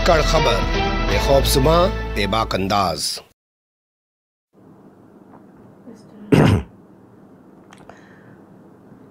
पकड़ खबर बेखौफ सुबह बेबाक अंदाज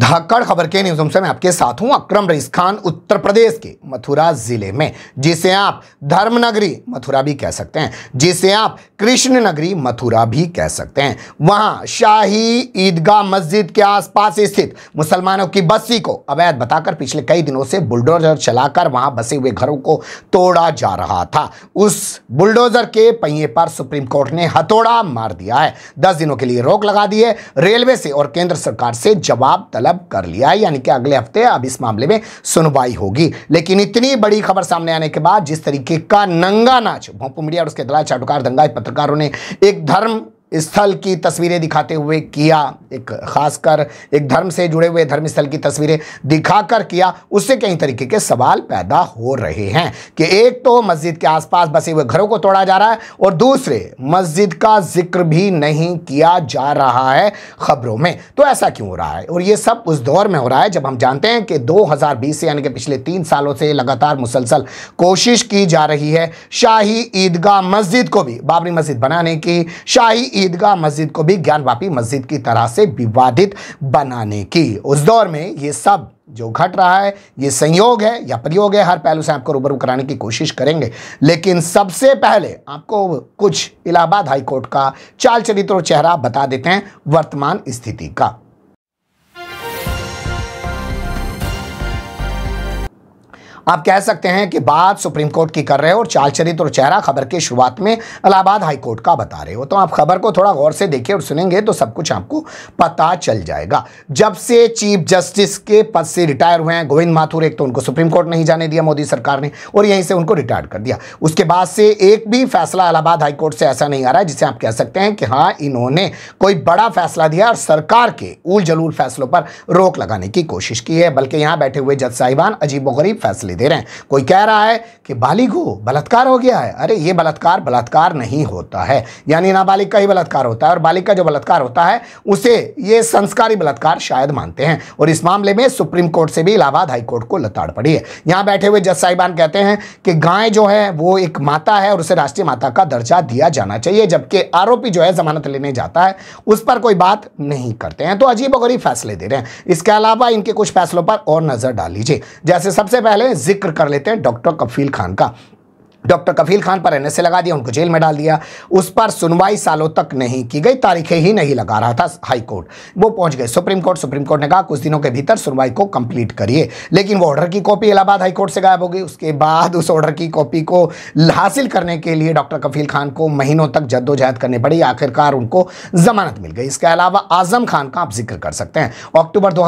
धाकड़ खबर के न्यूज से मैं आपके साथ हूं अक्रम रईस खान उत्तर प्रदेश के मथुरा जिले में जिसे आप धर्म नगरी मथुरा भी कह सकते हैं जिसे आप कृष्ण नगरी मथुरा भी कह सकते हैं वहां शाही ईदगाह मस्जिद के आसपास स्थित मुसलमानों की बस्ती को अवैध बताकर पिछले कई दिनों से बुलडोजर चलाकर वहां बसे हुए घरों को तोड़ा जा रहा था उस बुलडोजर के पहिए पर सुप्रीम कोर्ट ने हथौड़ा मार दिया है दस दिनों के लिए रोक लगा दी है रेलवे से और केंद्र सरकार से जवाब तलब तलब कर लिया है यानी कि अगले हफ्ते अब इस मामले में सुनवाई होगी लेकिन इतनी बड़ी खबर सामने आने के बाद जिस तरीके का नंगा नाच भोपू मीडिया और उसके दलाल चाटुकार दंगाई पत्रकारों ने एक धर्म स्थल की तस्वीरें दिखाते हुए किया एक खासकर एक धर्म से जुड़े हुए धर्म स्थल की तस्वीरें दिखाकर किया उससे कई तरीके के सवाल पैदा हो रहे हैं कि एक तो मस्जिद के आसपास बसे हुए घरों को तोड़ा जा रहा है और दूसरे मस्जिद का जिक्र भी नहीं किया जा रहा है खबरों में तो ऐसा क्यों हो रहा है और ये सब उस दौर में हो रहा है जब हम जानते हैं कि दो से यानी कि पिछले तीन सालों से लगातार मुसलसल कोशिश की जा रही है शाही ईदगाह मस्जिद को भी बाबरी मस्जिद बनाने की शाही ईदगाह मस्जिद को भी ज्ञानवापी मस्जिद की तरह से विवादित बनाने की उस दौर में ये सब जो घट रहा है ये संयोग है या प्रयोग है हर पहलू से आपको रूबरू कराने की कोशिश करेंगे लेकिन सबसे पहले आपको कुछ इलाहाबाद हाईकोर्ट का चाल चरित्र और चेहरा बता देते हैं वर्तमान स्थिति का आप कह सकते हैं कि बात सुप्रीम कोर्ट की कर रहे हो और चाल चरित्र और चेहरा खबर की शुरुआत में इलाहाबाद हाई कोर्ट का बता रहे हो तो आप खबर को थोड़ा गौर से देखिए और सुनेंगे तो सब कुछ आपको पता चल जाएगा जब से चीफ जस्टिस के पद से रिटायर हुए हैं गोविंद माथुर एक तो उनको सुप्रीम कोर्ट नहीं जाने दिया मोदी सरकार ने और यहीं से उनको रिटायर कर दिया उसके बाद से एक भी फैसला इलाहाबाद हाईकोर्ट से ऐसा नहीं आ रहा है जिसे आप कह सकते हैं कि हाँ इन्होंने कोई बड़ा फैसला दिया और सरकार के उल जलूल फैसलों पर रोक लगाने की कोशिश की है बल्कि यहां बैठे हुए जज साहिबान अजीब फैसले दे रहे हैं कोई कह रहा है कि बालिग हो बलात्कार हो गया है अरे ये बलात्कार बलात्कार नहीं होता है यानी नाबालिग का ही बलात्कार होता है और बालिग का जो बलात्कार होता है उसे ये संस्कारी बलात्कार शायद मानते हैं और इस मामले में सुप्रीम कोर्ट से भी इलाहाबाद हाईकोर्ट को लताड़ पड़ी है यहाँ बैठे हुए जज साहिबान कहते हैं कि गाय जो है वो एक माता है और उसे राष्ट्रीय माता का दर्जा दिया जाना चाहिए जबकि आरोपी जो है जमानत लेने जाता है उस पर कोई बात नहीं करते हैं तो अजीब फैसले दे रहे हैं इसके अलावा इनके कुछ फैसलों पर और नजर डाल लीजिए जैसे सबसे पहले जिक्र कर लेते हैं डॉक्टर कफील खान का डॉक्टर कफील खान पर एनएसए लगा दिया उनको जेल में डाल दिया उस पर सुनवाई सालों तक नहीं की गई तारीखें ही नहीं लगा रहा था हाई कोर्ट वो पहुंच गए सुप्रीम कोर्ट सुप्रीम कोर्ट ने कहा कुछ दिनों के भीतर सुनवाई को कंप्लीट करिए लेकिन वो ऑर्डर की कॉपी इलाहाबाद हाईकोर्ट से गायब हो गई उसके बाद उस ऑर्डर की कॉपी को हासिल करने के लिए डॉक्टर कफील खान को महीनों तक जद्दोजहद करनी पड़ी आखिरकार उनको जमानत मिल गई इसके अलावा आजम खान का आप जिक्र कर सकते हैं अक्टूबर दो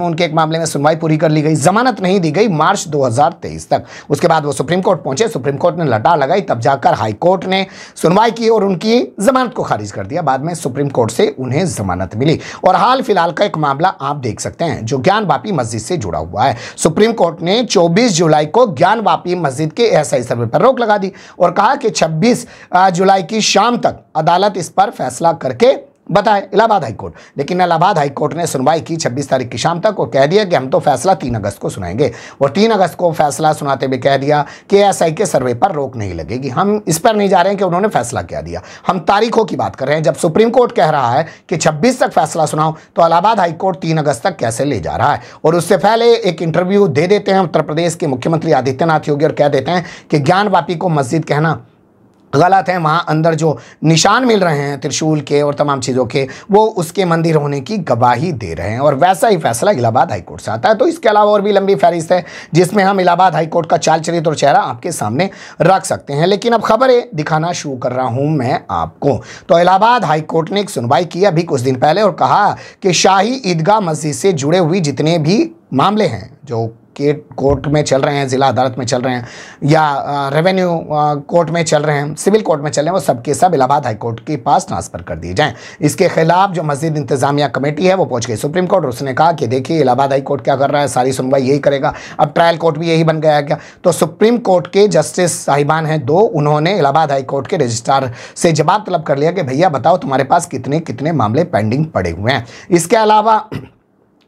में उनके एक मामले में सुनवाई पूरी कर ली गई जमानत नहीं दी गई मार्च दो तक उसके बाद वो सुप्रीम कोर्ट पहुंचे सुप्रीम कोर्ट कोर्ट ने लटा लगाई तब जाकर कोर्ट ने सुनवाई की और उनकी जमानत को खारिज कर दिया बाद में सुप्रीम कोर्ट से उन्हें जमानत मिली और हाल फिलहाल का एक मामला आप देख सकते हैं जो ज्ञान वापी मस्जिद से जुड़ा हुआ है सुप्रीम कोर्ट ने 24 जुलाई को ज्ञान वापी मस्जिद के एस सर्वे पर रोक लगा दी और कहा कि छब्बीस जुलाई की शाम तक अदालत इस पर फैसला करके बताए इलाहाबाद हाईकोर्ट लेकिन इलाहाबाद हाईकोर्ट ने सुनवाई की 26 तारीख की शाम तक और कह दिया कि हम तो फैसला 3 अगस्त को सुनाएंगे और 3 अगस्त को फैसला सुनाते हुए कह दिया कि एएसआई के सर्वे पर रोक नहीं लगेगी हम इस पर नहीं जा रहे हैं कि उन्होंने फैसला क्या दिया हम तारीखों की बात कर रहे हैं जब सुप्रीम कोर्ट कह रहा है कि छब्बीस तक फैसला सुनाओ तो इलाहाबाद हाईकोर्ट तीन अगस्त तक कैसे ले जा रहा है और उससे पहले एक इंटरव्यू दे देते हैं उत्तर प्रदेश के मुख्यमंत्री आदित्यनाथ योगी और कह देते हैं कि ज्ञान को मस्जिद कहना गलत हैं वहाँ अंदर जो निशान मिल रहे हैं त्रिशूल के और तमाम चीज़ों के वो उसके मंदिर होने की गवाही दे रहे हैं और वैसा ही फैसला इलाहाबाद हाईकोर्ट से आता है तो इसके अलावा और भी लंबी फहरिस्त है जिसमें हम इलाहाबाद हाईकोर्ट का चाल चरित्र और चेहरा आपके सामने रख सकते हैं लेकिन अब खबरें दिखाना शुरू कर रहा हूँ मैं आपको तो इलाहाबाद हाईकोर्ट ने एक सुनवाई की अभी कुछ दिन पहले और कहा कि शाही ईदगाह मस्जिद से जुड़े हुई जितने भी मामले हैं जो केट कोर्ट में चल रहे हैं ज़िला अदालत में चल रहे हैं या रेवेन्यू कोर्ट में चल रहे हैं सिविल कोर्ट में चल रहे हैं वो सबके सब इलाहाबाद हाईकोर्ट के पास ट्रांसफ़र कर दिए जाएँ इसके खिलाफ जो मस्जिद इंतजामिया कमेटी है वो पहुँच गई सुप्रीम कोर्ट उसने कहा कि देखिए इलाहाबाद हाईकोर्ट क्या कर रहा है सारी सुनवाई यही करेगा अब ट्रायल कोर्ट भी यही बन गया क्या तो सुप्रीम कोर्ट के जस्टिस साहिबान हैं दो उन्होंने इलाहाबाद हाईकोर्ट के रजिस्ट्रार से जवाब तलब कर लिया कि भैया बताओ तुम्हारे पास कितने कितने मामले पेंडिंग पड़े हुए हैं इसके अलावा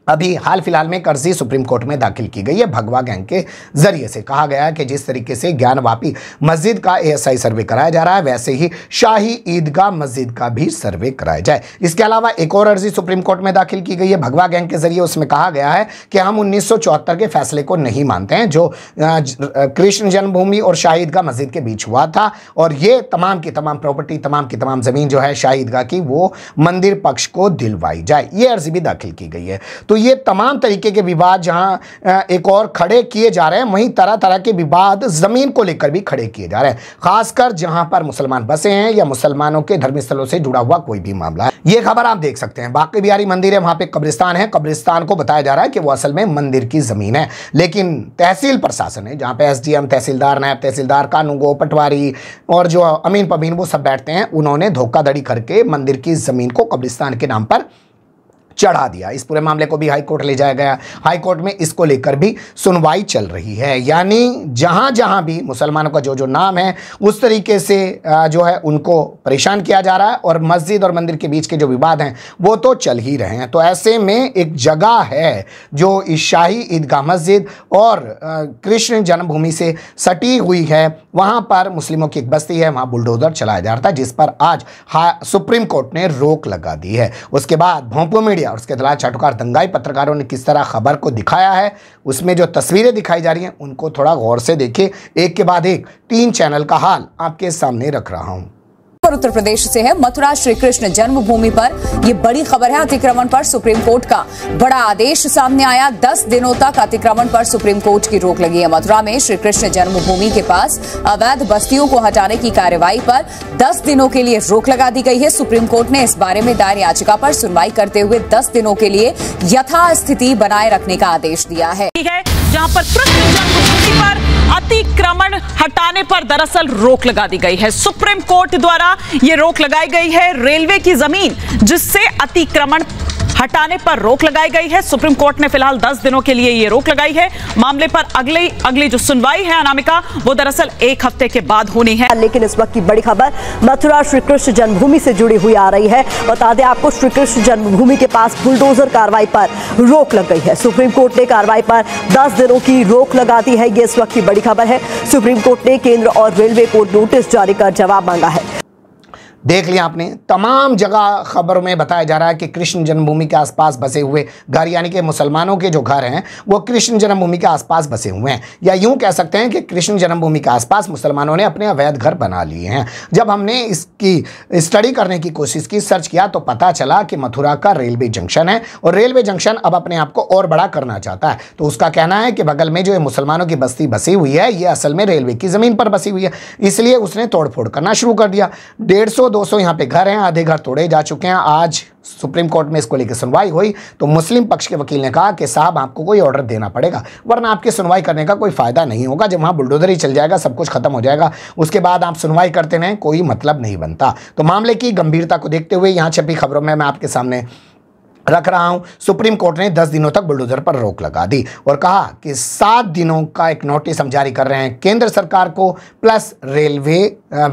अभी हाल फिलहाल में एक अर्जी सुप्रीम कोर्ट में दाखिल की गई है भगवा गैंग के जरिए से कहा गया है कि जिस तरीके से ज्ञानवापी मस्जिद का एएसआई सर्वे कराया जा रहा है वैसे ही शाही ईदगाह मस्जिद का भी सर्वे कराया जाए इसके अलावा एक और अर्जी सुप्रीम कोर्ट में दाखिल की गई है भगवा गैंग के जरिए उसमें कहा गया है कि हम उन्नीस के फैसले को नहीं मानते हैं जो कृष्ण जन्मभूमि और शाही ईदगाह मस्जिद के बीच हुआ था और ये तमाम की तमाम प्रॉपर्टी तमाम की तमाम जमीन जो है शाही ईदगाह की वो मंदिर पक्ष को दिलवाई जाए ये अर्जी भी दाखिल की गई है तो ये तमाम तरीके के विवाद जहाँ एक और खड़े किए जा रहे हैं वहीं तरह तरह के विवाद ज़मीन को लेकर भी खड़े किए जा रहे हैं खासकर जहां पर मुसलमान बसे हैं या मुसलमानों के धर्म स्थलों से जुड़ा हुआ कोई भी मामला है ये खबर आप देख सकते हैं बाकी बिहारी मंदिर है वहाँ पर कब्रिस्तान है कब्रिस्तान को बताया जा रहा है कि वो असल में मंदिर की ज़मीन है लेकिन तहसील प्रशासन है जहाँ पे एस तहसीलदार नायब तहसीलदार कानूगो पटवारी और जो अमीन पमीन वो सब बैठते हैं उन्होंने धोखाधड़ी करके मंदिर की ज़मीन को कब्रिस्तान के नाम पर चढ़ा दिया इस पूरे मामले को भी हाईकोर्ट ले जाया गया हाईकोर्ट में इसको लेकर भी सुनवाई चल रही है यानी जहाँ जहाँ भी मुसलमानों का जो जो नाम है उस तरीके से जो है उनको परेशान किया जा रहा है और मस्जिद और मंदिर के बीच के जो विवाद हैं वो तो चल ही रहे हैं तो ऐसे में एक जगह है जो इस शाही ईदगाह मस्जिद और कृष्ण जन्मभूमि से सटी हुई है वहाँ पर मुस्लिमों की एक बस्ती है वहाँ बुलडोजर चलाया जा रहा था जिस पर आज सुप्रीम कोर्ट ने रोक लगा दी है उसके बाद भोंपो मीडिया और उसके दलाल चाटुकार दंगाई पत्रकारों ने किस तरह खबर को दिखाया है उसमें जो तस्वीरें दिखाई जा रही हैं उनको थोड़ा गौर से देखिए एक के बाद एक तीन चैनल का हाल आपके सामने रख रहा हूँ और उत्तर प्रदेश से है मथुरा श्री कृष्ण जन्मभूमि पर यह बड़ी खबर है अतिक्रमण पर सुप्रीम कोर्ट का बड़ा आदेश सामने आया दस दिनों तक अतिक्रमण पर सुप्रीम कोर्ट की रोक लगी है मथुरा में श्री कृष्ण जन्मभूमि के पास अवैध बस्तियों को हटाने की कार्यवाही पर दस दिनों के लिए रोक लगा दी गई है सुप्रीम कोर्ट ने इस बारे में दायर याचिका पर सुनवाई करते हुए दस दिनों के लिए यथास्थिति बनाए रखने का आदेश दिया है जहाँ पर कृष्ण जन्मभूमि पर अतिक्रमण हटाने पर दरअसल रोक लगा दी गई है सुप्रीम कोर्ट द्वारा यह रोक लगाई गई है रेलवे की जमीन जिससे अतिक्रमण हटाने पर रोक लगाई गई है सुप्रीम कोर्ट ने फिलहाल 10 दिनों के लिए ये रोक लगाई है मामले पर अगली अगली जो सुनवाई है अनामिका वो दरअसल एक हफ्ते के बाद होनी है लेकिन इस वक्त की बड़ी खबर मथुरा श्री कृष्ण जन्मभूमि से जुड़ी हुई आ रही है बता दें आपको श्री कृष्ण जन्मभूमि के पास बुलडोजर कार्रवाई पर रोक लग गई है सुप्रीम कोर्ट ने कार्रवाई पर दस दिनों की रोक लगा दी है ये इस वक्त की बड़ी खबर है सुप्रीम कोर्ट ने केंद्र और रेलवे को नोटिस जारी कर जवाब मांगा है देख लिया आपने तमाम जगह खबर में बताया जा रहा है कि कृष्ण जन्मभूमि के आसपास बसे हुए घर यानी कि मुसलमानों के जो घर हैं वो कृष्ण जन्मभूमि के आसपास बसे हुए हैं या यूं कह सकते हैं कि कृष्ण जन्मभूमि के आसपास मुसलमानों ने अपने अवैध घर बना लिए हैं जब हमने इसकी स्टडी करने की कोशिश की सर्च किया तो पता चला कि मथुरा का रेलवे जंक्शन है और रेलवे जंक्शन अब अपने आप को और बड़ा करना चाहता है तो उसका कहना है कि बगल में जो मुसलमानों की बस्ती बसी हुई है ये असल में रेलवे की ज़मीन पर बसी हुई है इसलिए उसने तोड़फोड़ करना शुरू कर दिया डेढ़ दोस्तों यहाँ पे घर हैं आधे घर तोड़े जा चुके हैं आज सुप्रीम कोर्ट में इसको लेकर सुनवाई हुई तो मुस्लिम पक्ष के वकील ने कहा कि साहब आपको कोई ऑर्डर देना पड़ेगा वरना आपकी सुनवाई करने का कोई फ़ायदा नहीं होगा जब वहाँ बुलडोजर ही चल जाएगा सब कुछ खत्म हो जाएगा उसके बाद आप सुनवाई करते रहें कोई मतलब नहीं बनता तो मामले की गंभीरता को देखते हुए यहाँ छपी खबरों में मैं आपके सामने रख रहा हूं सुप्रीम कोर्ट ने 10 दिनों तक बुलडोजर पर रोक लगा दी और कहा कि सात दिनों का एक नोटिस हम जारी कर रहे हैं केंद्र सरकार को प्लस रेलवे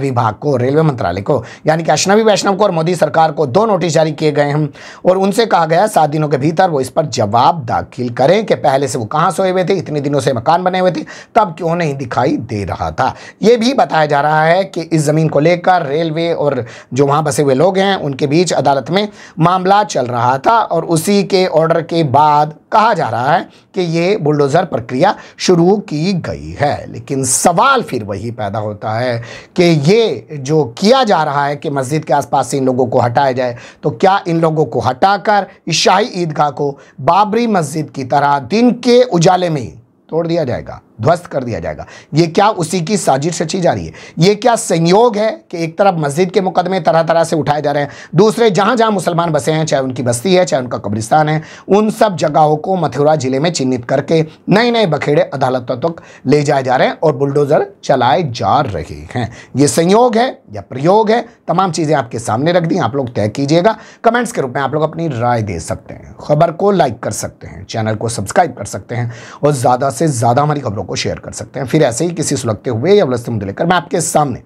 विभाग को रेलवे मंत्रालय को यानी कि अश्नवी वैष्णव को और मोदी सरकार को दो नोटिस जारी किए गए हैं और उनसे कहा गया सात दिनों के भीतर वो इस पर जवाब दाखिल करें कि पहले से वो कहाँ सोए हुए थे इतने दिनों से मकान बने हुए थे तब क्यों नहीं दिखाई दे रहा था ये भी बताया जा रहा है कि इस ज़मीन को लेकर रेलवे और जो वहाँ बसे हुए लोग हैं उनके बीच अदालत में मामला चल रहा था और उसी के ऑर्डर के बाद कहा जा रहा है कि ये बुलडोज़र प्रक्रिया शुरू की गई है लेकिन सवाल फिर वही पैदा होता है कि ये जो किया जा रहा है कि मस्जिद के आसपास से इन लोगों को हटाया जाए तो क्या इन लोगों को हटाकर शाही ईदगाह को बाबरी मस्जिद की तरह दिन के उजाले में ही तोड़ दिया जाएगा ध्वस्त कर दिया जाएगा ये क्या उसी की साजिश रची जा रही है ये क्या संयोग है कि एक तरफ मस्जिद के मुकदमे तरह तरह से उठाए जा रहे हैं दूसरे जहां जहां मुसलमान बसे हैं चाहे उनकी बस्ती है चाहे उनका कब्रिस्तान है उन सब जगहों को मथुरा जिले में चिन्हित करके नए नए बखेड़े अदालतों तक ले जाए जा रहे हैं और बुलडोज़र चलाए जा रहे हैं ये संयोग है या प्रयोग है तमाम चीज़ें आपके सामने रख दी आप लोग तय कीजिएगा कमेंट्स के रूप में आप लोग अपनी राय दे सकते हैं खबर को लाइक कर सकते हैं चैनल को सब्सक्राइब कर सकते हैं और ज़्यादा से ज़्यादा हमारी खबरों को शेयर कर सकते हैं फिर ऐसे ही किसी सुलगते हुए या वलस्त मुद्दे लेकर मैं आपके सामने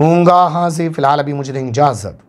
हूँगा हाँ से फ़िलहाल अभी मुझे इजाज़त